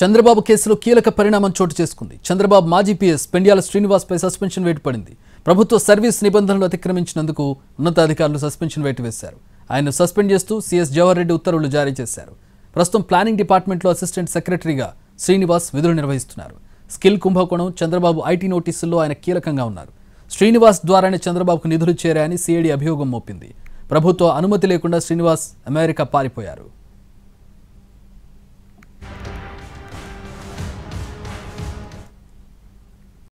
చంద్రబాబు కేసులో కీలక పరిణామం చోటు చేసుకుంది చంద్రబాబు మాజీ పిఎస్ పెండియాల శ్రీనివాస్పై సస్పెన్షన్ వేటు పడింది ప్రభుత్వ సర్వీస్ నిబంధనలు అతిక్రమించినందుకు ఉన్నతాధికారులు సస్పెన్షన్ వేటు వేశారు ఆయన సస్పెండ్ చేస్తూ సీఎస్ జవహర్ రెడ్డి ఉత్తర్వులు జారీ చేశారు ప్రస్తుతం ప్లానింగ్ డిపార్ట్మెంట్లో అసిస్టెంట్ సెక్రటరీగా శ్రీనివాస్ విధులు నిర్వహిస్తున్నారు స్కిల్ కుంభకోణం చంద్రబాబు ఐటీ నోటీసుల్లో ఆయన కీలకంగా ఉన్నారు శ్రీనివాస్ ద్వారానే చంద్రబాబుకు నిధులు చేరాయని సిఐడి అభియోగం మోపింది ప్రభుత్వ అనుమతి లేకుండా శ్రీనివాస్ అమెరికా పారిపోయారు